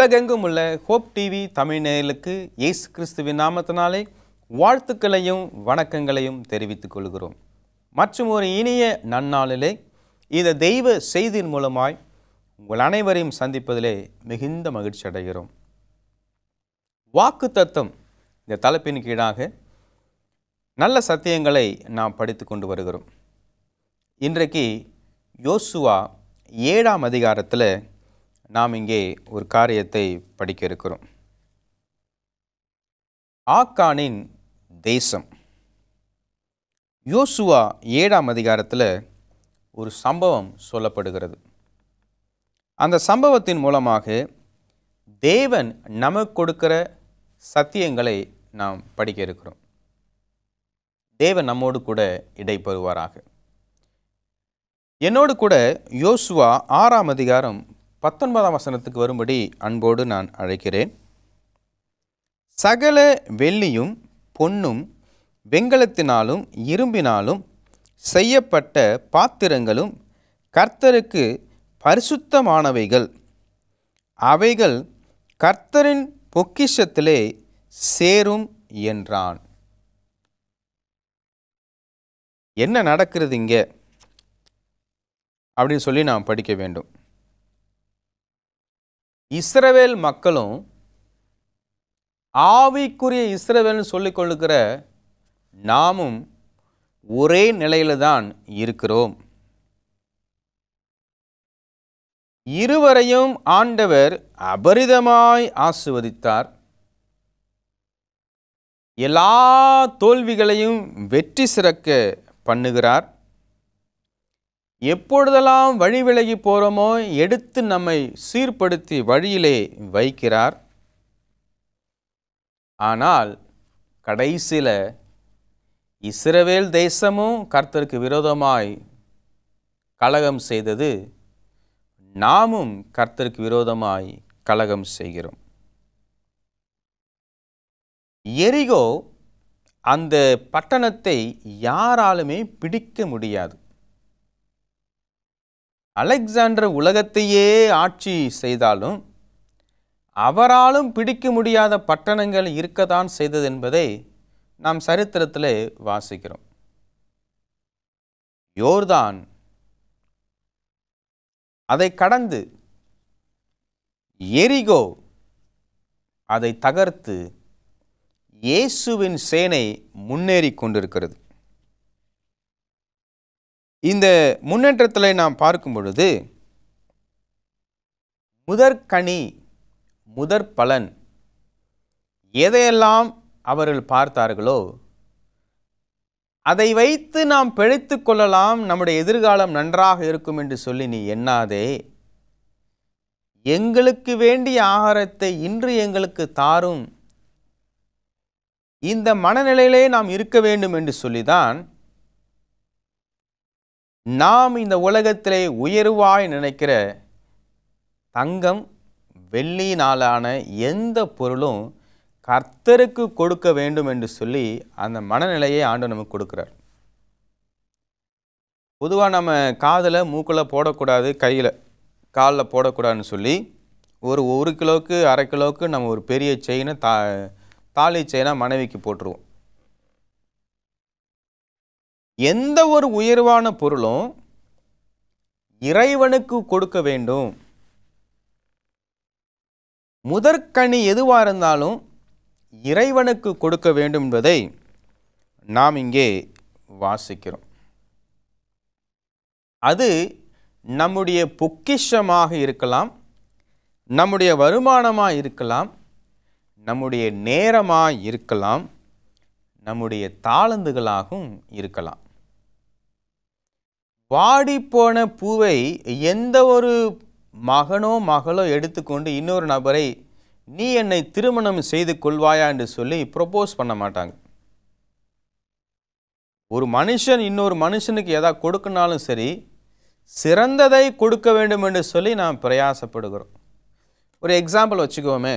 உலகெங்கும் உள்ள hope TV Tamil நேயர்களுக்கு இயேசு கிறிஸ்துவின் நாமத்தினாலே வாழ்த்துக்களையும் வணக்கங்களையும் தெரிவித்துக் கொள்கிறோம் மற்றும் ஒரு இனிய நன்னாளிலே இந்த தெய்வ செய்தியின் மூலமாய் உங்கள் அனைவரையும் சந்திப்பதிலே மிகுந்த மகிழ்ச்சி அடைகிறோம் வாக்கு தத்தம் இந்த தலைப்பின் கீழாக நல்ல சத்தியங்களை நாம் படித்து கொண்டு வருகிறோம் இன்றைக்கு யோசுவா ஏழாம் அதிகாரத்தில் நாம் இங்கே ஒரு காரியத்தை படிக்க இருக்கிறோம் ஆக்கானின் தேசம் யோசுவா ஏழாம் அதிகாரத்தில் ஒரு சம்பவம் சொல்லப்படுகிறது அந்த சம்பவத்தின் மூலமாக தேவன் நமக்கு கொடுக்கிற சத்தியங்களை நாம் படிக்க இருக்கிறோம் தேவன் நம்மோடு கூட இடைப்பெறுவாராக என்னோடு கூட யோசுவா ஆறாம் அதிகாரம் பத்தொன்பதாம் வசனத்துக்கு வரும்படி அன்போடு நான் அழைக்கிறேன் சகல வெள்ளியும் பொன்னும் வெங்கலத்தினாலும் இரும்பினாலும் செய்யப்பட்ட பாத்திரங்களும் கர்த்தருக்கு பரிசுத்தமானவைகள் அவைகள் கர்த்தரின் பொக்கிஷத்திலே சேரும் என்றான் என்ன நடக்கிறது இங்கே அப்படின்னு சொல்லி நாம் படிக்க வேண்டும் இஸ்ரவேல் மக்களும் ஆவிக்குரிய இஸ்ரவேல்னு சொல்லிக் கொள்ளுகிற நாமும் ஒரே நிலையில தான் இருக்கிறோம் இருவரையும் ஆண்டவர் அபரிதமாய் ஆசுவதித்தார் எல்லா தோல்விகளையும் வெற்றி சிறக்க பண்ணுகிறார் எப்பொழுதெல்லாம் வழி விலகி போகிறோமோ எடுத்து நம்மை சீர்படுத்தி வழியிலே வைக்கிறார் ஆனால் கடைசியில் இஸ்ரவேல் தேசமும் கர்த்தருக்கு விரோதமாய் கலகம் செய்தது நாமும் கர்த்தருக்கு விரோதமாய் கலகம் செய்கிறோம் எரிகோ அந்த பட்டணத்தை யாராலுமே பிடிக்க முடியாது அலெக்சாண்டர் உலகத்தையே ஆட்சி செய்தாலும் அவராலும் பிடிக்க முடியாத பட்டணங்கள் இருக்கத்தான் செய்தது என்பதை நாம் சரித்திரத்தில் வாசிக்கிறோம் யோர்தான் அதை கடந்து எரிகோ அதை தகர்த்து இயேசுவின் சேனை முன்னேறி கொண்டிருக்கிறது இந்த முன்னேற்றத்தில் நாம் பார்க்கும் பொழுது முதற்கனி முதற் பலன் எதையெல்லாம் அவர்கள் பார்த்தார்களோ அதை வைத்து நாம் பிழைத்து கொள்ளலாம் நம்முடைய எதிர்காலம் நன்றாக இருக்கும் என்று சொல்லி நீ எண்ணாதே எங்களுக்கு வேண்டிய ஆகாரத்தை இன்று எங்களுக்கு தாரும் இந்த மனநிலையிலே நாம் இருக்க வேண்டும் என்று சொல்லிதான் நாம் இந்த உலகத்திலே உயர்வாய் நினைக்கிற தங்கம் வெள்ளி நாளான எந்த பொருளும் கர்த்தருக்கு கொடுக்க வேண்டும் என்று சொல்லி அந்த மனநிலையை ஆண்டு நமக்கு கொடுக்குறார் பொதுவாக நம்ம காதில் மூக்கில் போடக்கூடாது கையில் காலில் போடக்கூடாதுன்னு சொல்லி ஒரு ஒரு கிலோவுக்கு அரை கிலோவுக்கு நம்ம ஒரு பெரிய செயினை தா தாலி செயினாக மனைவிக்கு போட்டுருவோம் எந்த ஒரு உயர்வான பொருளும் இறைவனுக்கு கொடுக்க வேண்டும் முதற்கனி எதுவாக இருந்தாலும் இறைவனுக்கு கொடுக்க வேண்டும் என்பதை நாம் இங்கே வாசிக்கிறோம் அது நம்முடைய பொக்கிஷமாக இருக்கலாம் நம்முடைய வருமானமாக இருக்கலாம் நம்முடைய நேரமாக இருக்கலாம் நம்முடைய தாளந்துகளாகவும் இருக்கலாம் வாடிப்போன பூவை எந்த ஒரு மகனோ மகளோ எடுத்துக்கொண்டு இன்னொரு நபரை நீ என்னை திருமணம் செய்து கொள்வாயா என்று சொல்லி ப்ரொப்போஸ் பண்ண மாட்டாங்க ஒரு மனுஷன் இன்னொரு மனுஷனுக்கு எதா கொடுக்கனாலும் சரி சிறந்ததை கொடுக்க வேண்டும் என்று சொல்லி நாம் பிரயாசப்படுகிறோம் ஒரு எக்ஸாம்பிள் வச்சுக்கோமே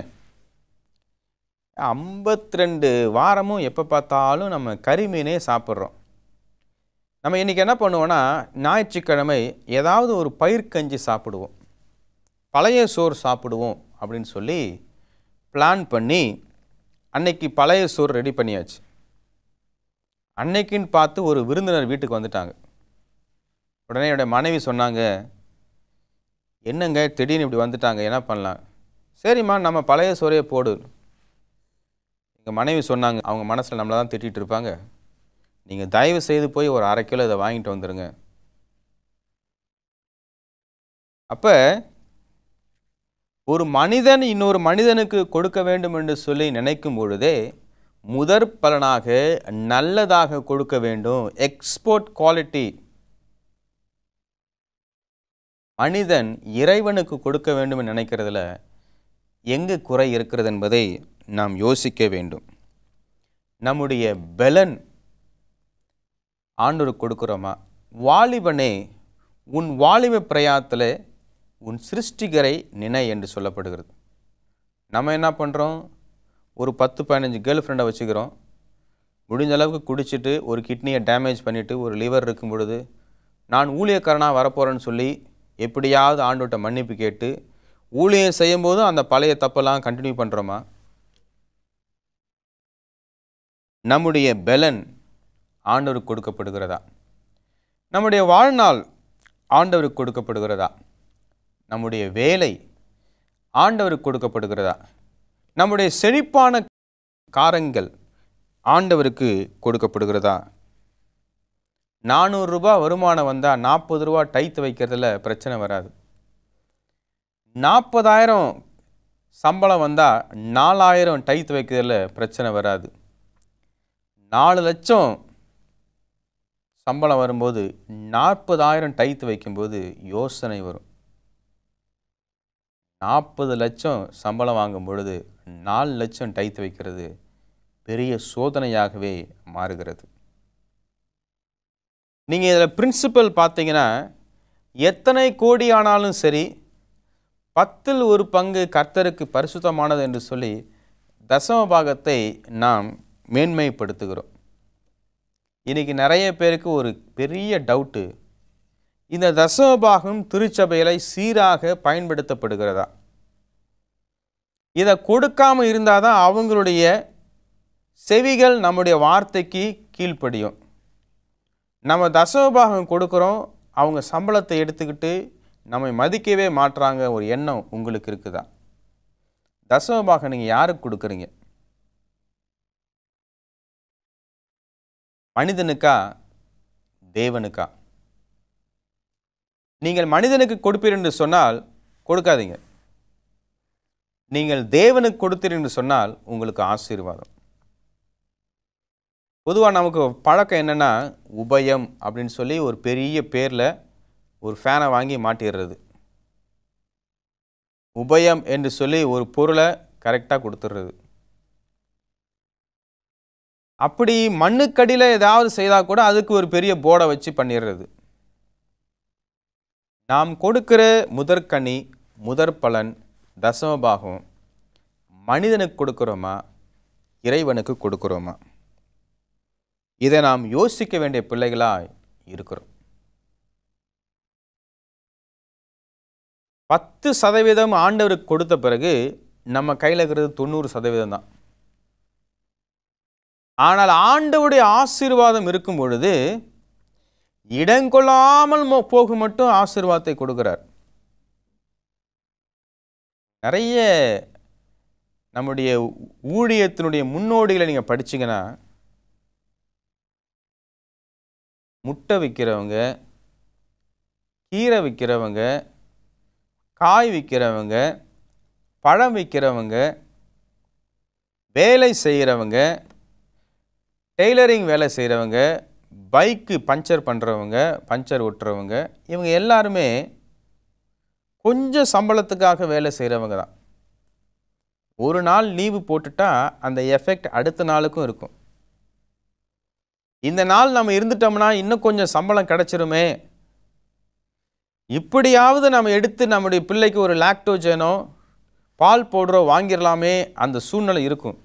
ஐம்பத்தி ரெண்டு வாரமும் எப்போ பார்த்தாலும் நம்ம மீனே சாப்பிட்றோம் நம்ம இன்றைக்கி என்ன பண்ணுவோன்னா ஞாயிற்றுக்கிழமை ஏதாவது ஒரு பயிர்கஞ்சி சாப்பிடுவோம் பழைய சோறு சாப்பிடுவோம் அப்படின்னு சொல்லி பிளான் பண்ணி அன்னைக்கு பழைய சோறு ரெடி பண்ணியாச்சு அன்னைக்குன்னு பார்த்து ஒரு விருந்தினர் வீட்டுக்கு வந்துட்டாங்க உடனே என்னுடைய மனைவி சொன்னாங்க என்னங்க திடீர்னு இப்படி வந்துட்டாங்க என்ன பண்ணலாம் சரிம்மா நம்ம பழைய சோறையே போடு எங்கள் மனைவி சொன்னாங்க அவங்க மனசில் நம்மளை தான் திட்டிகிட்டு இருப்பாங்க நீங்கள் தயவு செய்து போய் ஒரு அரை கிலோ இதை வாங்கிட்டு வந்துடுங்க அப்போ ஒரு மனிதன் இன்னொரு மனிதனுக்கு கொடுக்க வேண்டும் என்று சொல்லி நினைக்கும் பொழுதே முதற் பலனாக நல்லதாக கொடுக்க வேண்டும் எக்ஸ்போர்ட் குவாலிட்டி மனிதன் இறைவனுக்கு கொடுக்க வேண்டும் நினைக்கிறதுல எங்கு குறை இருக்கிறது என்பதை நாம் யோசிக்க வேண்டும் நம்முடைய பலன் ஆண்டோருக்கு கொடுக்குறோமா வாலிபனே உன் வாலிப பிரயாத்தில் உன் சிருஷ்டிகரை நினை என்று சொல்லப்படுகிறது நம்ம என்ன பண்ணுறோம் ஒரு பத்து பதினஞ்சு கேர்ள் ஃப்ரெண்டை வச்சுக்கிறோம் முடிஞ்ச அளவுக்கு குடிச்சிட்டு ஒரு கிட்னியை டேமேஜ் பண்ணிவிட்டு ஒரு லிவர் இருக்கும் பொழுது நான் ஊழியக்காரனாக வரப்போகிறேன்னு சொல்லி எப்படியாவது ஆண்டுகிட்ட மன்னிப்பு கேட்டு ஊழியம் செய்யும்போதும் அந்த பழைய தப்பெல்லாம் கண்டினியூ பண்ணுறோமா நம்முடைய பெலன் ஆண்டவருக்கு கொடுக்கப்படுகிறதா நம்முடைய வாழ்நாள் ஆண்டவருக்கு கொடுக்கப்படுகிறதா நம்முடைய வேலை ஆண்டவருக்கு கொடுக்கப்படுகிறதா நம்முடைய செழிப்பான காரங்கள் ஆண்டவருக்கு கொடுக்கப்படுகிறதா நானூறுரூபா வருமானம் வந்தால் நாற்பது ரூபா டைத்து வைக்கிறதுல பிரச்சனை வராது நாற்பதாயிரம் சம்பளம் வந்தால் நாலாயிரம் டைத்து வைக்கிறதுல பிரச்சனை வராது நாலு லட்சம் சம்பளம் வரும்போது நாற்பதாயிரம் டைத்து வைக்கும்போது யோசனை வரும் நாற்பது லட்சம் சம்பளம் வாங்கும் பொழுது நாலு லட்சம் டைத்து வைக்கிறது பெரிய சோதனையாகவே மாறுகிறது நீங்கள் இதில் பிரின்சிபல் பார்த்தீங்கன்னா எத்தனை கோடி ஆனாலும் சரி பத்தில் ஒரு பங்கு கர்த்தருக்கு பரிசுத்தமானது என்று சொல்லி தசம பாகத்தை நாம் மேன்மைப்படுத்துகிறோம் இன்றைக்கி நிறைய பேருக்கு ஒரு பெரிய டவுட்டு இந்த தசமபாகம் திருச்சபையில் சீராக பயன்படுத்தப்படுகிறதா இதை கொடுக்காமல் இருந்தால் தான் அவங்களுடைய செவிகள் நம்முடைய வார்த்தைக்கு கீழ்ப்படியும் நம்ம தசமபாகம் கொடுக்குறோம் அவங்க சம்பளத்தை எடுத்துக்கிட்டு நம்மை மதிக்கவே மாற்றாங்க ஒரு எண்ணம் உங்களுக்கு இருக்குதா தசமபாகம் நீங்கள் யாருக்கு கொடுக்குறீங்க மனிதனுக்கா தேவனுக்கா நீங்கள் மனிதனுக்கு கொடுப்பீர் என்று சொன்னால் கொடுக்காதீங்க நீங்கள் தேவனுக்கு கொடுத்தீர் என்று சொன்னால் உங்களுக்கு ஆசீர்வாதம் பொதுவாக நமக்கு பழக்கம் என்னென்னா உபயம் அப்படின்னு சொல்லி ஒரு பெரிய பேரில் ஒரு ஃபேனை வாங்கி மாட்டிடுறது உபயம் என்று சொல்லி ஒரு பொருளை கரெக்டாக கொடுத்துட்றது அப்படி மண்ணுக்கடியில் ஏதாவது செய்தால் கூட அதுக்கு ஒரு பெரிய போர்டை வச்சு பண்ணிடுறது நாம் கொடுக்கிற முதற்கனி முதற் பலன் தசமபாகம் மனிதனுக்கு கொடுக்குறோமா இறைவனுக்கு கொடுக்குறோமா இதை நாம் யோசிக்க வேண்டிய பிள்ளைகளாக இருக்கிறோம் பத்து சதவீதம் ஆண்டவருக்கு கொடுத்த பிறகு நம்ம கையில் இருக்கிறது தொண்ணூறு சதவீதம் தான் ஆனால் ஆண்டவுடைய ஆசீர்வாதம் இருக்கும் பொழுது இடங்கொள்ளாமல் போக மட்டும் ஆசீர்வாதத்தை கொடுக்கிறார் நிறைய நம்முடைய ஊழியத்தினுடைய முன்னோடிகளை நீங்கள் படிச்சிங்கன்னா முட்டை விற்கிறவங்க கீரை விற்கிறவங்க காய் விற்கிறவங்க பழம் விற்கிறவங்க வேலை செய்கிறவங்க டெய்லரிங் வேலை செய்கிறவங்க பைக்கு பஞ்சர் பண்ணுறவங்க பஞ்சர் ஒட்டுறவங்க இவங்க எல்லாருமே கொஞ்சம் சம்பளத்துக்காக வேலை செய்கிறவங்க தான் ஒரு நாள் லீவு போட்டுட்டா அந்த எஃபெக்ட் அடுத்த நாளுக்கும் இருக்கும் இந்த நாள் நம்ம இருந்துட்டோம்னா இன்னும் கொஞ்சம் சம்பளம் கிடச்சிருமே இப்படியாவது நம்ம எடுத்து நம்முடைய பிள்ளைக்கு ஒரு லாக்டோஜனோ பால் பவுடரோ வாங்கிடலாமே அந்த சூழ்நிலை இருக்கும்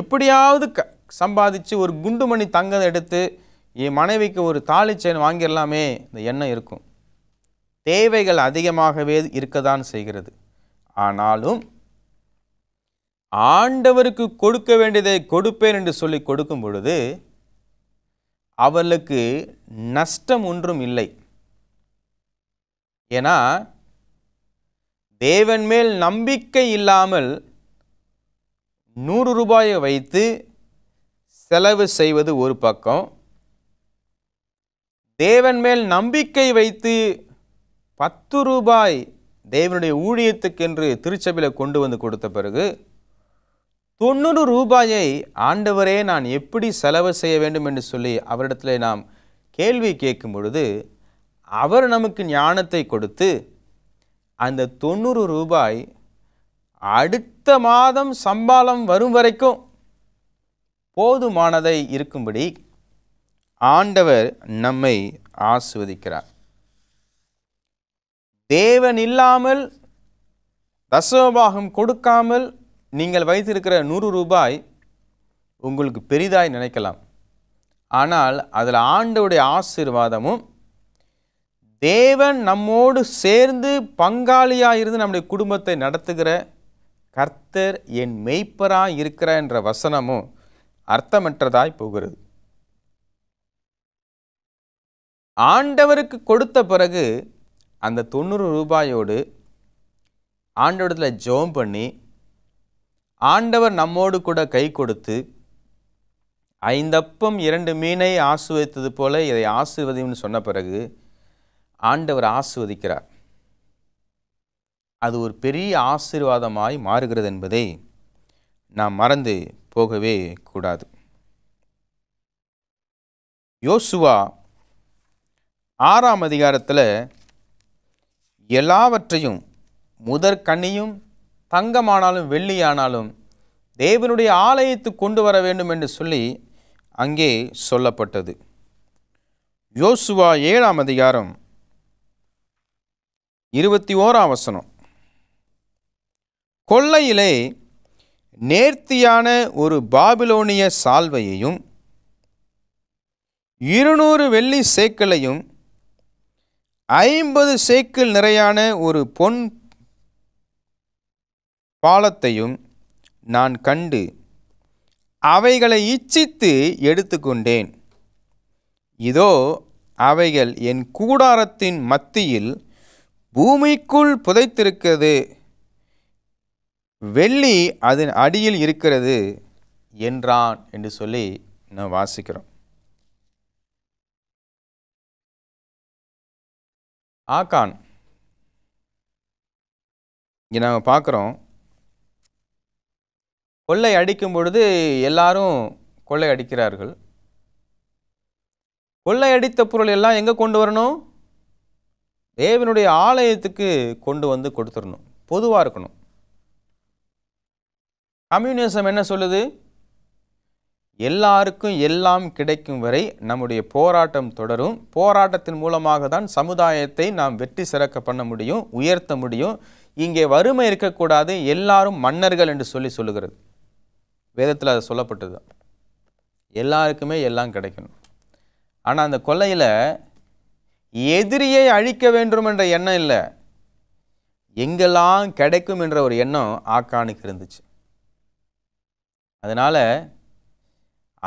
எப்படியாவது க சம்பாதிச்சு ஒரு குண்டுமணி தங்கதை எடுத்து என் மனைவிக்கு ஒரு தாலி செயின் வாங்கிடலாமே இந்த எண்ணம் இருக்கும் தேவைகள் அதிகமாகவே இருக்க தான் செய்கிறது ஆனாலும் ஆண்டவருக்கு கொடுக்க வேண்டியதை கொடுப்பேன் என்று சொல்லி கொடுக்கும் பொழுது அவளுக்கு நஷ்டம் ஒன்றும் இல்லை ஏன்னா தேவன் மேல் நம்பிக்கை இல்லாமல் நூறு ரூபாயை வைத்து செலவு செய்வது ஒரு பக்கம் தேவன் மேல் நம்பிக்கை வைத்து பத்து ரூபாய் தேவனுடைய ஊழியத்துக்கென்று திருச்சபையில் கொண்டு வந்து கொடுத்த பிறகு தொண்ணூறு ரூபாயை ஆண்டவரே நான் எப்படி செலவு செய்ய வேண்டும் என்று சொல்லி அவரிடத்தில் நாம் கேள்வி கேட்கும் பொழுது அவர் நமக்கு ஞானத்தை கொடுத்து அந்த தொண்ணூறு ரூபாய் அடுத்த மாதம் சம்பளம் வரும் வரைக்கும் போதுமானதை இருக்கும்படி ஆண்டவர் நம்மை ஆசுவதிக்கிறார் தேவன் இல்லாமல் தசோபாகம் கொடுக்காமல் நீங்கள் வைத்திருக்கிற நூறு ரூபாய் உங்களுக்கு பெரிதாய் நினைக்கலாம் ஆனால் அதில் ஆண்டவுடைய ஆசீர்வாதமும் தேவன் நம்மோடு சேர்ந்து பங்காளியாக இருந்து நம்முடைய குடும்பத்தை நடத்துகிற கர்த்தர் என் மெய்ப்பராக இருக்கிற என்ற வசனமும் அர்த்தமற்றதாய் போகிறது ஆண்டவருக்கு கொடுத்த பிறகு அந்த தொண்ணூறு ரூபாயோடு ஆண்டவரத்தில் ஜோம் பண்ணி ஆண்டவர் நம்மோடு கூட கை கொடுத்து ஐந்தப்பம் இரண்டு மீனை ஆசுவதித்தது போல இதை ஆசிர்வதின்னு சொன்ன பிறகு ஆண்டவர் ஆசுவதிக்கிறார் அது ஒரு பெரிய ஆசீர்வாதமாய் மாறுகிறது என்பதை நாம் மறந்து போகவே கூடாது யோசுவா ஆறாம் அதிகாரத்தில் எல்லாவற்றையும் முதற் கண்ணியும் தங்கமானாலும் வெள்ளியானாலும் தேவனுடைய ஆலயத்து கொண்டு வர வேண்டும் என்று சொல்லி அங்கே சொல்லப்பட்டது யோசுவா ஏழாம் அதிகாரம் இருபத்தி ஓராம் வசனம் கொள்ளையிலே நேர்த்தியான ஒரு பாபிலோனிய சால்வையையும் இருநூறு வெள்ளி சேக்கலையும் ஐம்பது சேக்கில் நிறையான ஒரு பொன் பாலத்தையும் நான் கண்டு அவைகளை இச்சித்து எடுத்துக்கொண்டேன் இதோ அவைகள் என் கூடாரத்தின் மத்தியில் பூமிக்குள் புதைத்திருக்கிறது வெள்ளி அதன் அடியில் இருக்கிறது என்றான் என்று சொல்லி நாம் வாசிக்கிறோம் ஆகான் இங்கே நாங்கள் பார்க்குறோம் கொள்ளை அடிக்கும் பொழுது எல்லாரும் கொள்ளை அடிக்கிறார்கள் கொள்ளை அடித்த பொருள் எல்லாம் எங்கே கொண்டு வரணும் தேவனுடைய ஆலயத்துக்கு கொண்டு வந்து கொடுத்துடணும் பொதுவாக இருக்கணும் கம்யூனிசம் என்ன சொல்லுது எல்லாருக்கும் எல்லாம் கிடைக்கும் வரை நம்முடைய போராட்டம் தொடரும் போராட்டத்தின் மூலமாக தான் சமுதாயத்தை நாம் வெற்றி சிறக்க பண்ண முடியும் உயர்த்த முடியும் இங்கே வறுமை இருக்கக்கூடாது எல்லாரும் மன்னர்கள் என்று சொல்லி சொல்லுகிறது வேதத்தில் அது சொல்லப்பட்டது எல்லாருக்குமே எல்லாம் கிடைக்கணும் ஆனால் அந்த கொள்ளையில் எதிரியை அழிக்க வேண்டும் என்ற எண்ணம் இல்லை எங்கெல்லாம் கிடைக்கும் என்ற ஒரு எண்ணம் ஆக்கானுக்கு இருந்துச்சு அதனால்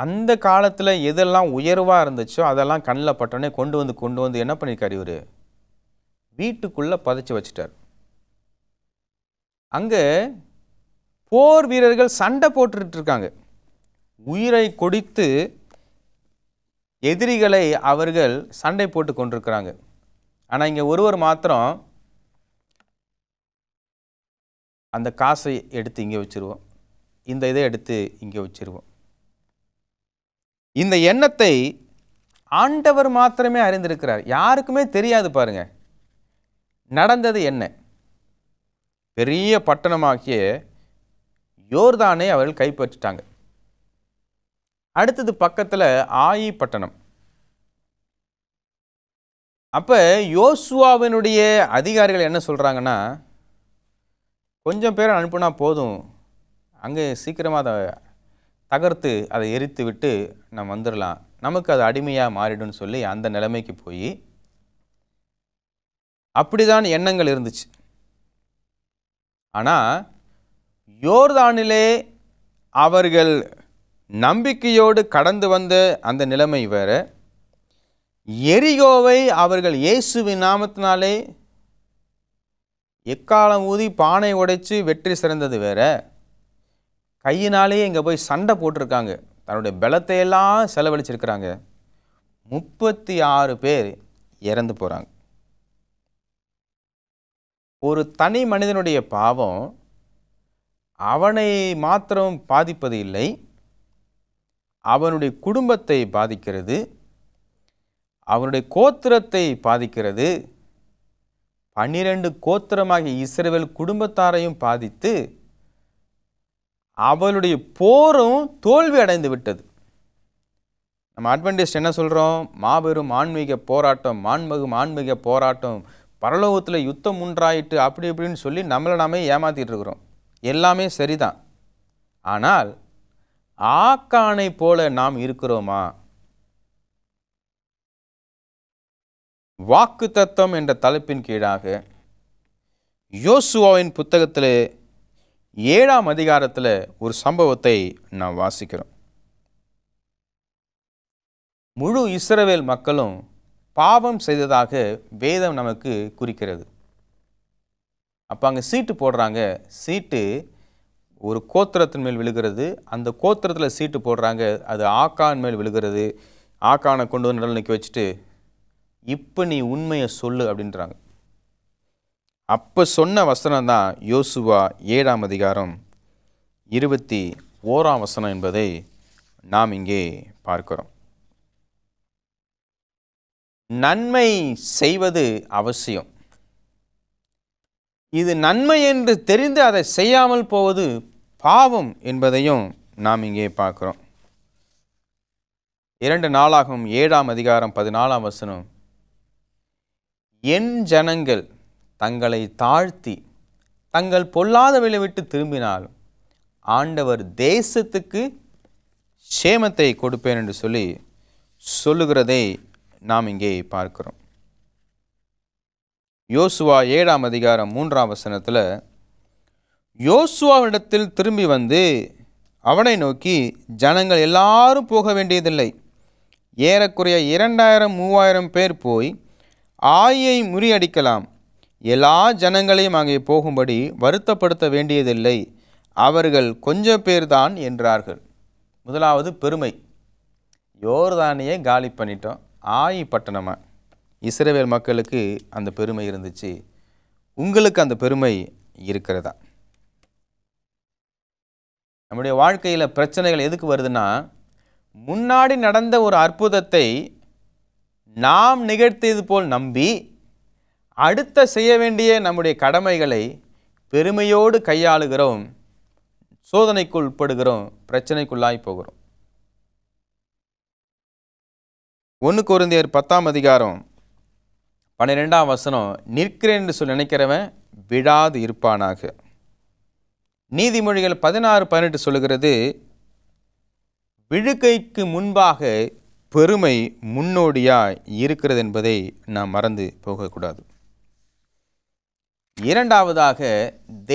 அந்த காலத்தில் எதெல்லாம் உயர்வாக இருந்துச்சோ அதெல்லாம் கண்ணில் பட்டோன்னே கொண்டு வந்து கொண்டு வந்து என்ன பண்ணியிருக்காரு இவர் வீட்டுக்குள்ளே பதைச்சி வச்சிட்டார் அங்கே போர் வீரர்கள் சண்டை போட்டுட்டு இருக்காங்க உயிரை கொடித்து எதிரிகளை அவர்கள் சண்டை போட்டு கொண்டிருக்கிறாங்க ஆனால் இங்கே ஒருவர் மாத்திரம் அந்த காசை எடுத்து இங்கே வச்சுருவோம் இந்த இதை எடுத்து இங்கே வச்சிருவோம் இந்த எண்ணத்தை ஆண்டவர் மாத்திரமே அறிந்திருக்கிறார் யாருக்குமே தெரியாது பாருங்க நடந்தது என்ன பெரிய பட்டணமாகிய யோர்தானை அவர்கள் கைப்பற்றிட்டாங்க அடுத்தது பக்கத்தில் ஆயி பட்டணம் அப்போ யோசுவாவினுடைய அதிகாரிகள் என்ன சொல்கிறாங்கன்னா கொஞ்சம் பேர் அனுப்புனா போதும் அங்கே சீக்கிரமாக அதை தகர்த்து அதை எரித்து விட்டு நம்ம வந்துடலாம் நமக்கு அது அடிமையாக மாறிடும்னு சொல்லி அந்த நிலைமைக்கு போய் அப்படிதான் எண்ணங்கள் இருந்துச்சு ஆனால் யோர்தானிலே அவர்கள் நம்பிக்கையோடு கடந்து வந்த அந்த நிலைமை வேறு எரிகோவை அவர்கள் இயேசுவின் நாமத்தினாலே எக்காலம் ஊதி பானை உடைச்சு வெற்றி சிறந்தது வேற கையினாலேயே இங்கே போய் சண்டை போட்டிருக்காங்க தன்னுடைய பலத்தையெல்லாம் செலவழிச்சிருக்கிறாங்க முப்பத்தி ஆறு பேர் இறந்து போகிறாங்க ஒரு தனி மனிதனுடைய பாவம் அவனை மாத்திரம் பாதிப்பது இல்லை அவனுடைய குடும்பத்தை பாதிக்கிறது அவனுடைய கோத்திரத்தை பாதிக்கிறது பன்னிரண்டு கோத்திரமாகிய இஸ்ரேல் குடும்பத்தாரையும் பாதித்து அவளுடைய போரும் தோல்வி அடைந்து விட்டது நம்ம அட்வென்டிஸ்ட் என்ன சொல்கிறோம் மாபெரும் ஆன்மீக போராட்டம் மாண்பகும் ஆன்மீக போராட்டம் பரலோகத்தில் யுத்தம் உண்டாயிட்டு அப்படி இப்படின்னு சொல்லி நம்மளை நாமே ஏமாற்றிட்டு இருக்கிறோம் எல்லாமே சரிதான் ஆனால் ஆக்கானை போல நாம் இருக்கிறோமா வாக்கு தத்துவம் என்ற தலைப்பின் கீழாக யோசுவாவின் புத்தகத்தில் ஏழாம் அதிகாரத்தில் ஒரு சம்பவத்தை நாம் வாசிக்கிறோம் முழு இஸ்ரவேல் மக்களும் பாவம் செய்ததாக வேதம் நமக்கு குறிக்கிறது அப்போ அங்கே சீட்டு போடுறாங்க சீட்டு ஒரு கோத்திரத்தின் மேல் விழுகிறது அந்த கோத்திரத்தில் சீட்டு போடுறாங்க அது ஆக்கான் மேல் விழுகிறது ஆக்கானை கொண்டு வந்து நிழல் நிற்க வச்சுட்டு இப்போ நீ உண்மையை சொல்லு அப்படின்றாங்க அப்போ சொன்ன வசனம் தான் யோசுவா ஏழாம் அதிகாரம் இருபத்தி ஓராம் வசனம் என்பதை நாம் இங்கே பார்க்கிறோம் நன்மை செய்வது அவசியம் இது நன்மை என்று தெரிந்து அதை செய்யாமல் போவது பாவம் என்பதையும் நாம் இங்கே பார்க்குறோம் இரண்டு நாளாகும் ஏழாம் அதிகாரம் பதினாலாம் வசனம் என் ஜனங்கள் தங்களை தாழ்த்தி தங்கள் பொல்லாத பொல்லாதவைகளை விட்டு திரும்பினாலும் ஆண்டவர் தேசத்துக்கு சேமத்தை கொடுப்பேன் என்று சொல்லி சொல்லுகிறதை நாம் இங்கே பார்க்கிறோம் யோசுவா ஏழாம் அதிகாரம் மூன்றாம் வசனத்தில் யோசுவாவிடத்தில் திரும்பி வந்து அவனை நோக்கி ஜனங்கள் எல்லாரும் போக வேண்டியதில்லை ஏறக்குறைய இரண்டாயிரம் மூவாயிரம் பேர் போய் ஆயை முறியடிக்கலாம் எல்லா ஜனங்களையும் அங்கே போகும்படி வருத்தப்படுத்த வேண்டியதில்லை அவர்கள் கொஞ்ச பேர்தான் என்றார்கள் முதலாவது பெருமை யோர்தானியே காலி பண்ணிட்டோம் ஆயி பட்டணமாக இஸ்ரேவேல் மக்களுக்கு அந்த பெருமை இருந்துச்சு உங்களுக்கு அந்த பெருமை இருக்கிறதா நம்முடைய வாழ்க்கையில் பிரச்சனைகள் எதுக்கு வருதுன்னா முன்னாடி நடந்த ஒரு அற்புதத்தை நாம் நிகழ்த்தியது போல் நம்பி அடுத்த செய்ய வேண்டிய நம்முடைய கடமைகளை பெருமையோடு கையாளுகிறோம் சோதனைக்குள் உட்படுகிறோம் பிரச்சனைக்குள்ளாய் போகிறோம் ஒன்று குருந்தியர் பத்தாம் அதிகாரம் பன்னிரெண்டாம் வசனம் நிற்கிறேன் என்று சொல்லி நினைக்கிறவன் விழாது இருப்பானாக நீதிமொழிகள் பதினாறு பதினெட்டு சொல்லுகிறது விழுக்கைக்கு முன்பாக பெருமை முன்னோடியாக இருக்கிறது என்பதை நாம் மறந்து போகக்கூடாது இரண்டாவதாக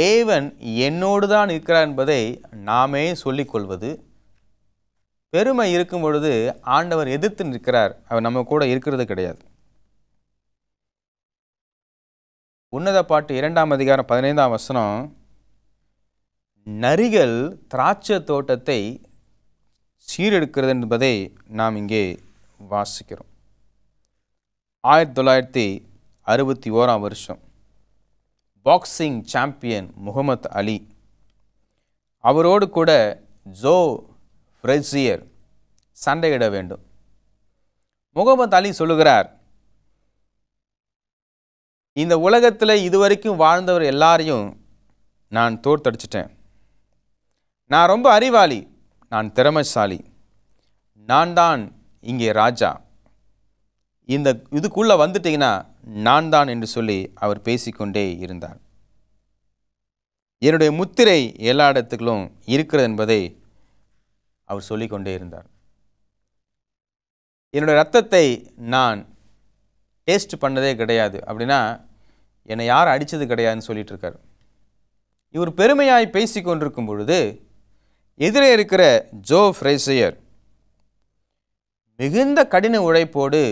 தேவன் என்னோடு தான் இருக்கிறார் என்பதை நாமே சொல்லிக்கொள்வது பெருமை இருக்கும் பொழுது ஆண்டவர் எதிர்த்து நிற்கிறார் அவர் நம்ம கூட இருக்கிறது கிடையாது உன்னத பாட்டு இரண்டாம் அதிகாரம் பதினைந்தாம் வசனம் நரிகள் திராட்சை தோட்டத்தை சீரெடுக்கிறது என்பதை நாம் இங்கே வாசிக்கிறோம் ஆயிரத்தி தொள்ளாயிரத்தி அறுபத்தி ஓராம் வருஷம் பாக்ஸிங் சாம்பியன் முகமத் அலி அவரோடு கூட ஜோ ஃப்ரெசியர் சண்டையிட வேண்டும் முகமது அலி சொல்லுகிறார் இந்த உலகத்தில் இதுவரைக்கும் வாழ்ந்தவர் எல்லாரையும் நான் தோற்தடிச்சிட்டேன் நான் ரொம்ப அறிவாளி நான் திறமைசாலி நான் தான் இங்கே ராஜா இந்த இதுக்குள்ளே வந்துட்டிங்கன்னா நான் தான் என்று சொல்லி அவர் பேசிக்கொண்டே இருந்தார் என்னுடைய முத்திரை எல்லா இடத்துக்களும் இருக்கிறது என்பதை அவர் சொல்லிக்கொண்டே இருந்தார் என்னுடைய ரத்தத்தை நான் டேஸ்ட் பண்ணதே கிடையாது அப்படின்னா என்னை யார் அடித்தது கிடையாதுன்னு சொல்லிட்டு இருக்கார் இவர் பெருமையாய் பேசி கொண்டிருக்கும் பொழுது எதிரே இருக்கிற ஜோ ஃப்ரேசையர் மிகுந்த கடின உழைப்போடு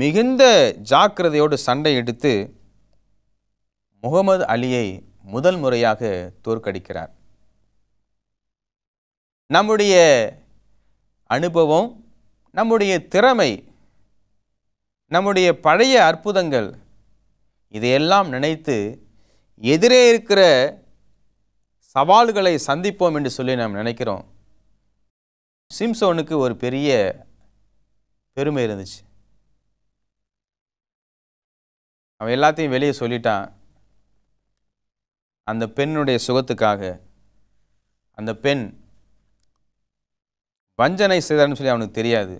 மிகுந்த ஜாக்கிரதையோடு சண்டை எடுத்து முகமது அலியை முதல் முறையாக தோற்கடிக்கிறார் நம்முடைய அனுபவம் நம்முடைய திறமை நம்முடைய பழைய அற்புதங்கள் இதையெல்லாம் நினைத்து எதிரே இருக்கிற சவால்களை சந்திப்போம் என்று சொல்லி நாம் நினைக்கிறோம் சிம்சோனுக்கு ஒரு பெரிய பெருமை இருந்துச்சு அவன் எல்லாத்தையும் வெளியே சொல்லிட்டான் அந்த பெண்ணுடைய சுகத்துக்காக அந்த பெண் வஞ்சனை செய்தார்னு சொல்லி அவனுக்கு தெரியாது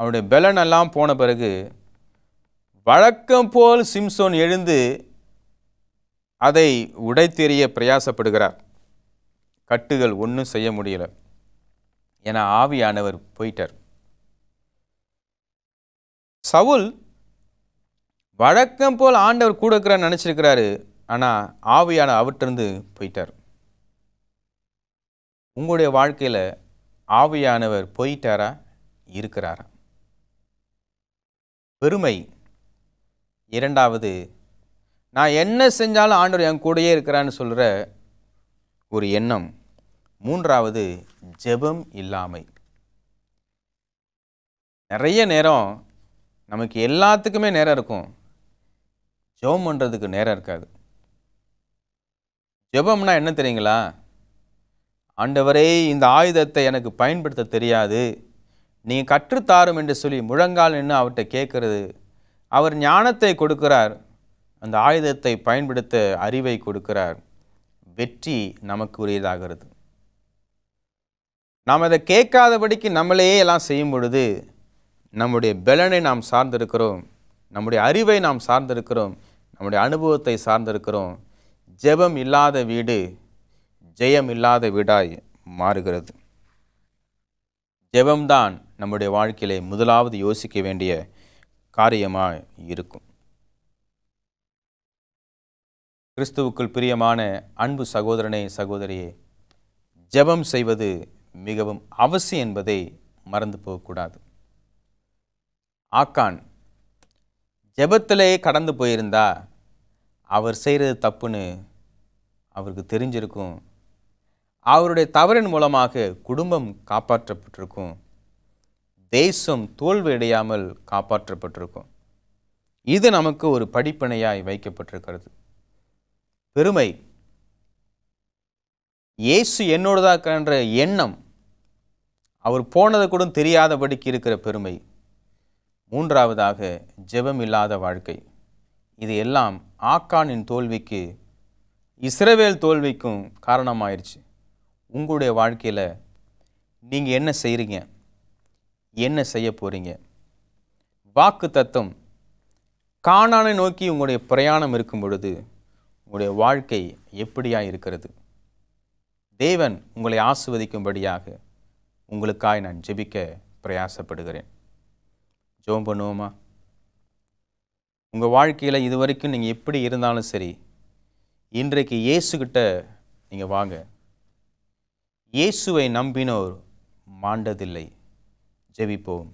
அவனுடைய எல்லாம் போன பிறகு வழக்கம் போல் சிம்சோன் எழுந்து அதை உடைத்தெறிய பிரயாசப்படுகிறார் கட்டுகள் ஒன்றும் செய்ய முடியல என ஆவியானவர் போயிட்டார் சவுல் வழக்கம் போல் ஆண்டவர் கூட இருக்கிறான்னு நினச்சிருக்கிறாரு ஆனால் ஆவியான அவற்றிருந்து போயிட்டார் உங்களுடைய வாழ்க்கையில் ஆவியானவர் போயிட்டாரா இருக்கிறாரா பெருமை இரண்டாவது நான் என்ன செஞ்சாலும் ஆண்டவர் என் கூடயே இருக்கிறான்னு சொல்கிற ஒரு எண்ணம் மூன்றாவது ஜெபம் இல்லாமை நிறைய நேரம் நமக்கு எல்லாத்துக்குமே நேரம் இருக்கும் ஜெபம் பண்ணுறதுக்கு நேரம் இருக்காது ஜெபம்னா என்ன தெரியுங்களா ஆண்டவரே இந்த ஆயுதத்தை எனக்கு பயன்படுத்த தெரியாது நீங்கள் கற்றுத்தாரும் என்று சொல்லி முழங்கால் நின்று அவர்கிட்ட கேட்குறது அவர் ஞானத்தை கொடுக்கிறார் அந்த ஆயுதத்தை பயன்படுத்த அறிவை கொடுக்கிறார் வெற்றி நமக்கு உரியதாகிறது நாம் அதை கேட்காதபடிக்கு நம்மளையே எல்லாம் செய்யும் பொழுது நம்முடைய பலனை நாம் சார்ந்திருக்கிறோம் நம்முடைய அறிவை நாம் சார்ந்திருக்கிறோம் நம்முடைய அனுபவத்தை சார்ந்திருக்கிறோம் ஜெபம் இல்லாத வீடு ஜெயம் இல்லாத வீடாய் மாறுகிறது ஜெபம்தான் நம்முடைய வாழ்க்கையிலே முதலாவது யோசிக்க வேண்டிய காரியமாக இருக்கும் கிறிஸ்துவுக்குள் பிரியமான அன்பு சகோதரனே சகோதரியே ஜெபம் செய்வது மிகவும் அவசியம் என்பதை மறந்து போகக்கூடாது ஆக்கான் ஜெபத்திலேயே கடந்து போயிருந்தா அவர் செய்கிறது தப்புன்னு அவருக்கு தெரிஞ்சிருக்கும் அவருடைய தவறின் மூலமாக குடும்பம் காப்பாற்றப்பட்டிருக்கும் தேசம் தோல்வியடையாமல் காப்பாற்றப்பட்டிருக்கும் இது நமக்கு ஒரு படிப்பனையாய் வைக்கப்பட்டிருக்கிறது பெருமை இயேசு என்னோடதாக்கிற எண்ணம் அவர் போனதை கூட தெரியாதபடிக்கு இருக்கிற பெருமை மூன்றாவதாக ஜெபம் இல்லாத வாழ்க்கை இது எல்லாம் ஆக்கானின் தோல்விக்கு இஸ்ரவேல் தோல்விக்கும் காரணமாயிருச்சு உங்களுடைய வாழ்க்கையில் நீங்கள் என்ன செய்கிறீங்க என்ன செய்ய போகிறீங்க வாக்கு தத்துவம் காணானை நோக்கி உங்களுடைய பிரயாணம் இருக்கும் பொழுது உங்களுடைய வாழ்க்கை எப்படியாக இருக்கிறது தேவன் உங்களை ஆசுவதிக்கும்படியாக உங்களுக்காய் நான் ஜெபிக்க பிரயாசப்படுகிறேன் ஜோம் பண்ணுவோமா உங்கள் வாழ்க்கையில் இது வரைக்கும் நீங்கள் எப்படி இருந்தாலும் சரி இன்றைக்கு இயேசுக்கிட்ட நீங்கள் வாங்க இயேசுவை நம்பினோர் மாண்டதில்லை ஜெபிப்போம்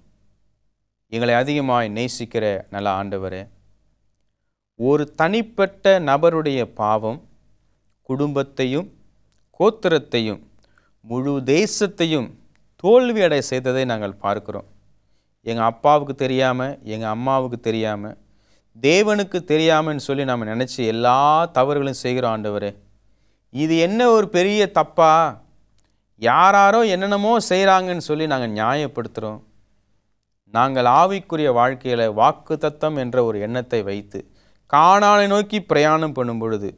எங்களை அதிகமாய் நேசிக்கிற நல்ல ஆண்டவரே ஒரு தனிப்பட்ட நபருடைய பாவம் குடும்பத்தையும் கோத்திரத்தையும் முழு தேசத்தையும் தோல்வியடை செய்ததை நாங்கள் பார்க்கிறோம் எங்கள் அப்பாவுக்கு தெரியாமல் எங்கள் அம்மாவுக்கு தெரியாமல் தேவனுக்கு தெரியாமன்னு சொல்லி நாம் நினச்சி எல்லா தவறுகளும் செய்கிறோம் ஆண்டவர் இது என்ன ஒரு பெரிய தப்பா யாராரோ என்னென்னமோ செய்கிறாங்கன்னு சொல்லி நாங்கள் நியாயப்படுத்துகிறோம் நாங்கள் ஆவிக்குரிய வாழ்க்கையில் வாக்கு தத்தம் என்ற ஒரு எண்ணத்தை வைத்து காணாலை நோக்கி பிரயாணம் பண்ணும் பொழுது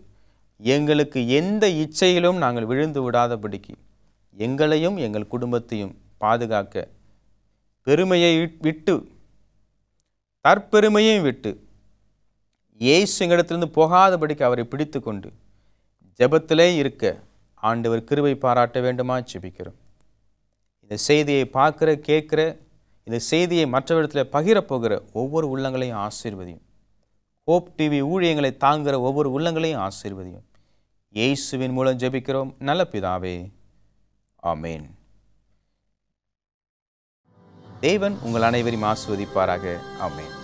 எங்களுக்கு எந்த இச்சையிலும் நாங்கள் விழுந்து விடாதபடிக்கு எங்களையும் எங்கள் குடும்பத்தையும் பாதுகாக்க பெருமையை விட்டு தற்பெருமையும் விட்டு இயேசு எங்களிடத்திலிருந்து போகாதபடிக்கு அவரை பிடித்து கொண்டு ஜபத்திலே இருக்க ஆண்டவர் கிருவை பாராட்ட வேண்டுமா ஜெபிக்கிறோம் இந்த செய்தியை பார்க்குற கேட்குற இந்த செய்தியை மற்றவரிடத்தில் பகிரப்போகிற ஒவ்வொரு உள்ளங்களையும் ஆசீர்வதியும் ஹோப் டிவி ஊழியங்களை தாங்குகிற ஒவ்வொரு உள்ளங்களையும் ஆசீர்வதியும் இயேசுவின் மூலம் ஜெபிக்கிறோம் நல்ல பிதாவே ஆமேன் தேவன் உங்கள் அனைவரையும் ஆஸ்வதிப்பாராக அமேன்